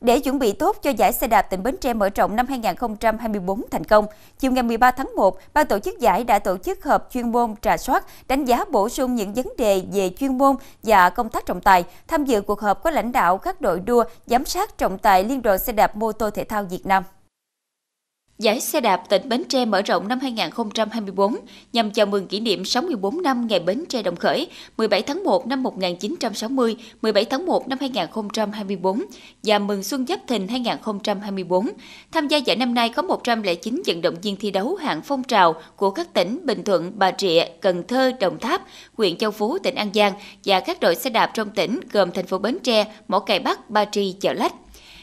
Để chuẩn bị tốt cho giải xe đạp tỉnh Bến Tre mở rộng năm 2024 thành công, chiều ngày 13 tháng 1, ban tổ chức giải đã tổ chức họp chuyên môn trà soát, đánh giá bổ sung những vấn đề về chuyên môn và công tác trọng tài. Tham dự cuộc họp có lãnh đạo các đội đua, giám sát trọng tài Liên đoàn xe đạp mô tô thể thao Việt Nam. Giải xe đạp tỉnh Bến Tre mở rộng năm 2024 nhằm chào mừng kỷ niệm 64 năm ngày Bến Tre đồng khởi 17 tháng 1 năm 1960, 17 tháng 1 năm 2024 và mừng Xuân Giáp Thìn 2024. Tham gia giải năm nay có 109 vận động viên thi đấu hạng phong trào của các tỉnh Bình Thuận, Bà Rịa, Cần Thơ, Đồng Tháp, huyện Châu Phú, tỉnh An Giang và các đội xe đạp trong tỉnh gồm thành phố Bến Tre, Mỏ Cày Bắc, Ba Tri, Chợ Lách.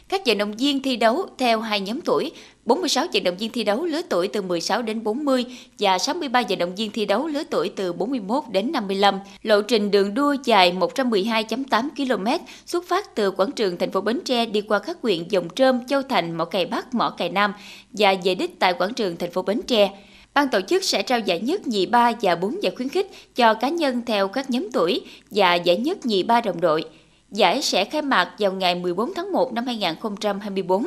Các vận động viên thi đấu theo hai nhóm tuổi, 46 vận động viên thi đấu lứa tuổi từ 16 đến 40 và 63 vận động viên thi đấu lứa tuổi từ 41 đến 55. Lộ trình đường đua dài 112.8 km xuất phát từ quảng trường thành phố Bến Tre đi qua các huyện Dòng Trơm, Châu Thành, Mỏ Cày Bắc, Mỏ Cày Nam và về đích tại quảng trường thành phố Bến Tre. Ban tổ chức sẽ trao giải nhất, nhì ba và bốn giải khuyến khích cho cá nhân theo các nhóm tuổi và giải nhất, nhì ba đồng đội. Giải sẽ khai mạc vào ngày 14 tháng 1 năm 2024.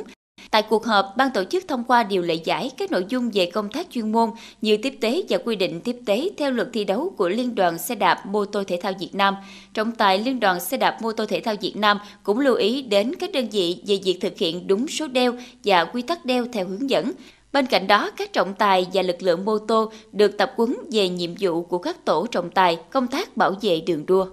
Tại cuộc họp, ban tổ chức thông qua điều lệ giải các nội dung về công tác chuyên môn như tiếp tế và quy định tiếp tế theo luật thi đấu của Liên đoàn xe đạp mô tô thể thao Việt Nam. Trọng tài Liên đoàn xe đạp mô tô thể thao Việt Nam cũng lưu ý đến các đơn vị về việc thực hiện đúng số đeo và quy tắc đeo theo hướng dẫn. Bên cạnh đó, các trọng tài và lực lượng mô tô được tập huấn về nhiệm vụ của các tổ trọng tài, công tác bảo vệ đường đua.